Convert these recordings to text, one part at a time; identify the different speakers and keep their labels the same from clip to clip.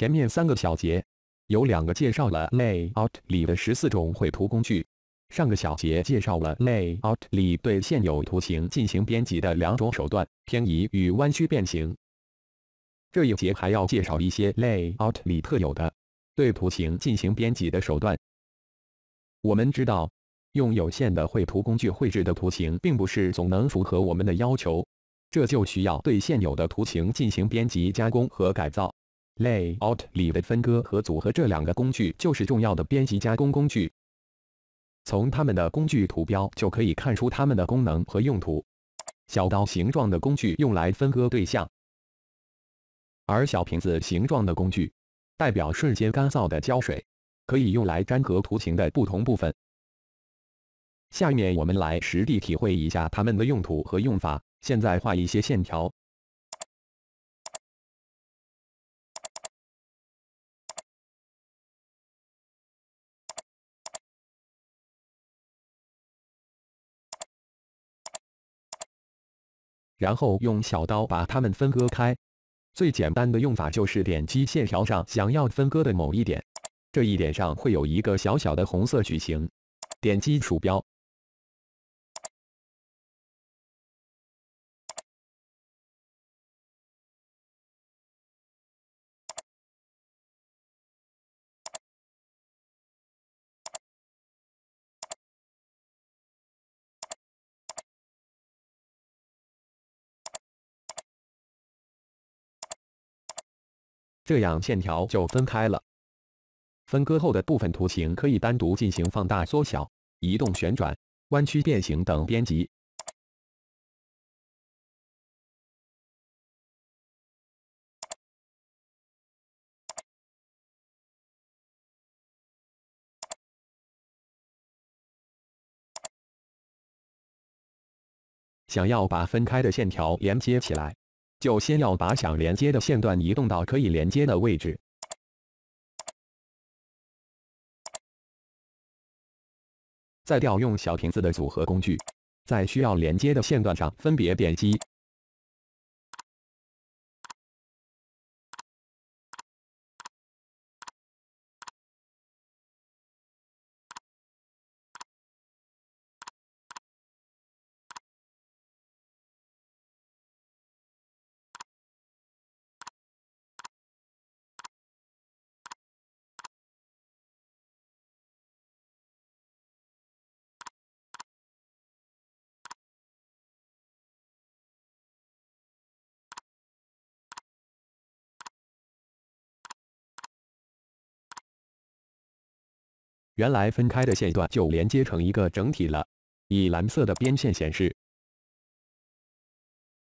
Speaker 1: 前面三个小节有两个介绍了 Lay Out 里的十四种绘图工具，上个小节介绍了 Lay Out 里对现有图形进行编辑的两种手段：偏移与弯曲变形。这一节还要介绍一些 Lay Out 里特有的对图形进行编辑的手段。我们知道，用有限的绘图工具绘制的图形并不是总能符合我们的要求，这就需要对现有的图形进行编辑、加工和改造。Layout 里的分割和组合这两个工具就是重要的编辑加工工具。从它们的工具图标就可以看出它们的功能和用途。小刀形状的工具用来分割对
Speaker 2: 象，而小瓶子形状的工具代表瞬间干燥的胶水，可以用来粘合图形的不同部分。下面我们来实地体会一下它们的用途和用法。现在画一些线条。然后用小刀把它
Speaker 1: 们分割开。最简单的用法就是点击线条上想要分割的某一点，
Speaker 2: 这一点上会有一个小小的红色矩形，点击鼠标。这样线条就分开了。分割后的部分图形可以单独进行放大、缩小、移动、旋转、弯曲、变形等编辑。想要把分开的线条连接起来。就先要把想连接的线段移动到可以连接的位置，再调用小瓶子的组合工具，在需要连接的线段上分别点击。原来分开的线段就连接成一个整体了，以蓝色的边线显示。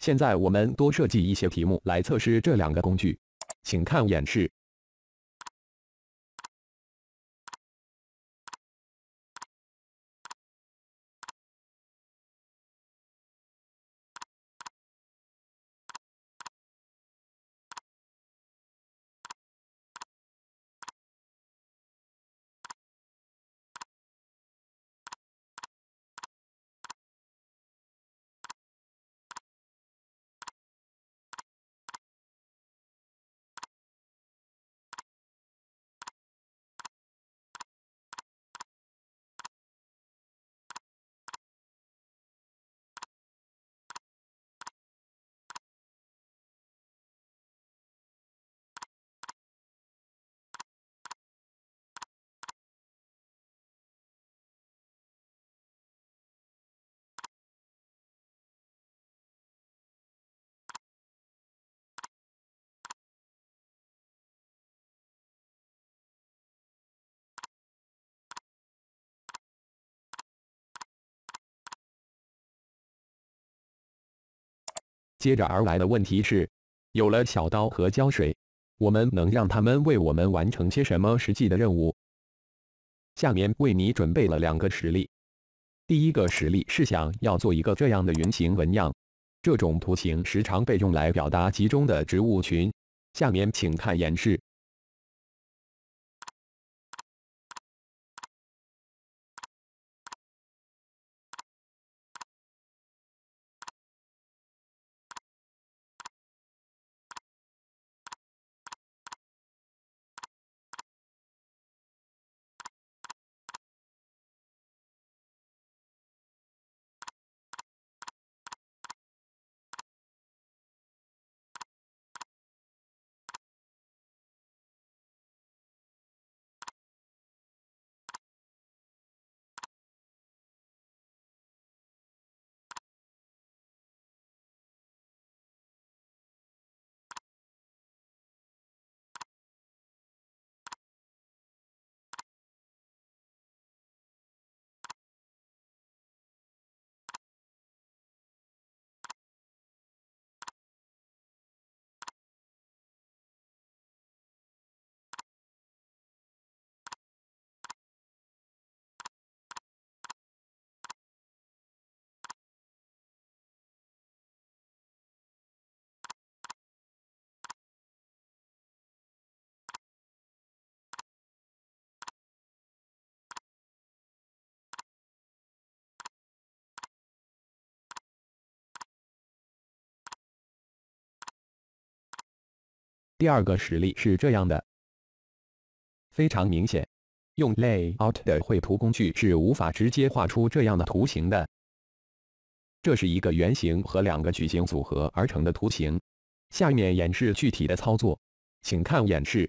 Speaker 2: 现在我们多设计一些题目来测试这两个工具，请看演示。接着而来的问题是，有了小刀和胶水，我们能让他们为我们完成些什么实
Speaker 1: 际的任务？下面为你准备了两个实例。第一个实例是想要做一个这样的圆形纹样，这种图形时常被用来表
Speaker 2: 达集中的植物群。下面请看演示。第二个实例是这样的，非
Speaker 1: 常明显，用 layout 的绘图工具是无法直接画出这样的图形
Speaker 2: 的。这是一个圆形和两个矩形组合而成的图形。下面演示具体的操作，请看演示。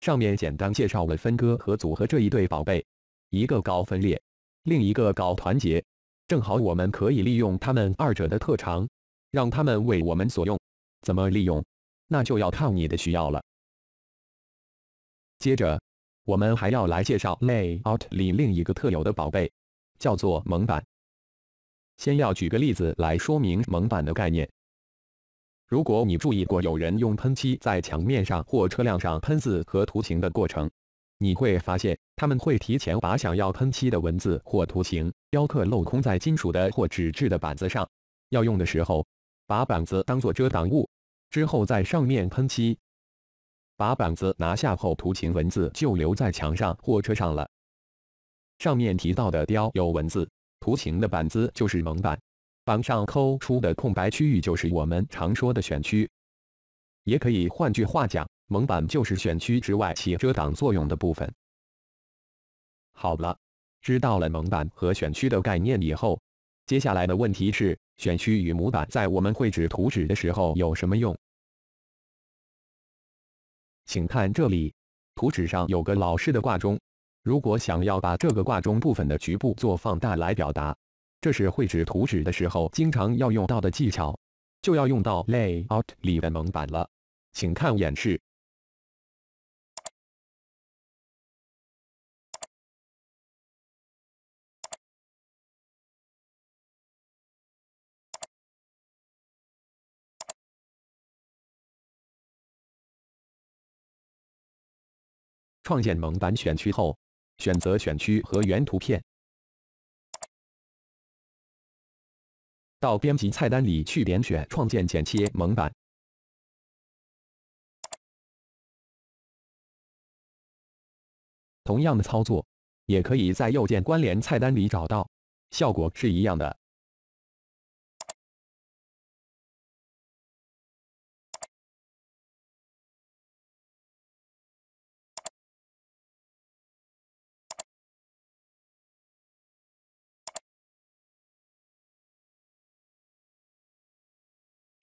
Speaker 2: 上面简单介绍了分割和组合这一对宝贝，一个搞分裂，另
Speaker 1: 一个搞团结，正好我们可以利用他们二者的特长，让他们为我们所用。怎么利用，那就要看你的需要了。接着，我们还要来介绍 Layout 里另一个特有的宝贝，叫做蒙版。先要举个例子来说明蒙版的概念。如果你注意过有人用喷漆在墙面上或车辆上喷字和图形的过程，你会发现他们会提前把想要喷漆的文字或图形雕刻镂空在金属的或纸质的板子上，要用的时候把板子当做遮挡物，之后在上面喷漆，把板子拿下后，图形文字就留在墙上或车上了。上面提到的雕有文字、图形的板子就是蒙板。往上抠出的空白区域就是我们常说的选区，也可以换句话讲，蒙版就是选区之外起遮挡作用的部分。好了，知道了蒙版和选区的概念以后，接下来的问题是，选区与模板在我们绘制图纸的时候有什么用？请看这里，图纸上有个老式的挂钟，如果想要把这个挂钟部分的局部做放大来表达。这是绘制图纸的时候经常要用到的技巧，就要
Speaker 2: 用到 Layout 里的蒙版了。请看演示。创建蒙版选区后，选择选区和原图片。到编辑菜单里去点选创建剪切蒙版。同样的操作，也可以在右键关联菜单里找到，效果是一样的。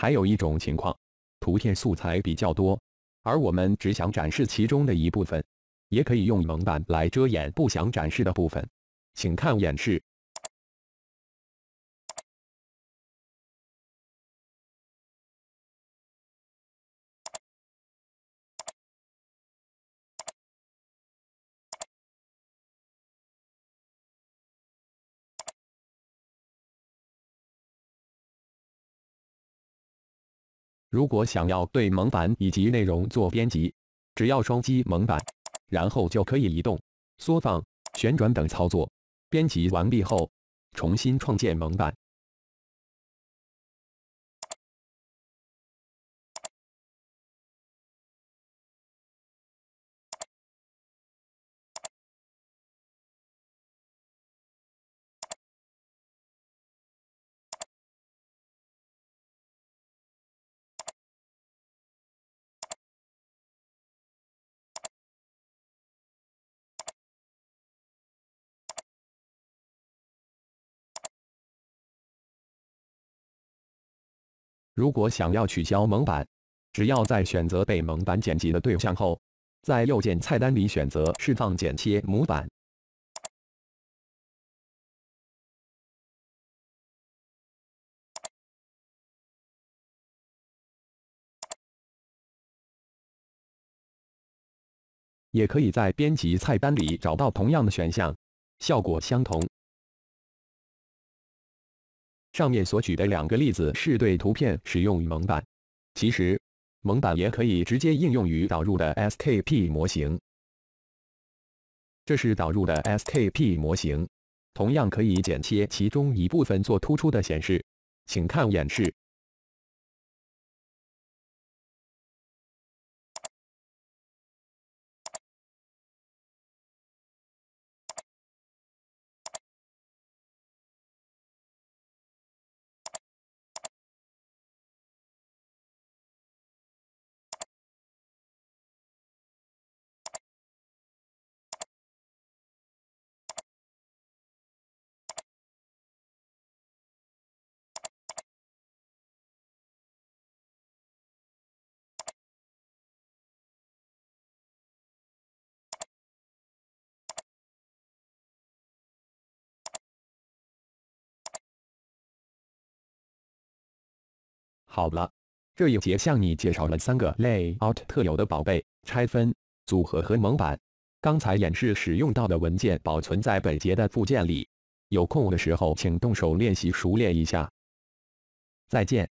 Speaker 2: 还有一种情况，图片素材比较多，而我们只想展示其中的一部分，也可以用蒙版来遮掩不想展示的部分。请看演示。如果想要对蒙版以及内容做编辑，只要双击蒙版，然后就可以移动、缩放、旋转等操作。编辑完毕后，重新创建蒙版。如果想要取消蒙版，只要在选择被蒙版剪辑的对象后，在右键菜单里选择“释放剪切模板”，也可以在编辑菜单里找到同样的选项，效果相同。
Speaker 1: 上面所举的两个例子是对图片使用蒙版，其实蒙版也可以直接应用于导入的 SKP 模型。
Speaker 2: 这是导入的 SKP 模型，同样可以剪切其中一部分做突出的显示，请看演示。好了，这一节向你介绍了三个 layout 特有的宝贝：拆分、组合
Speaker 1: 和蒙版。刚才演示使用到的文件保存在本节的附件里，有空的时候请动手练习，熟练一下。再见。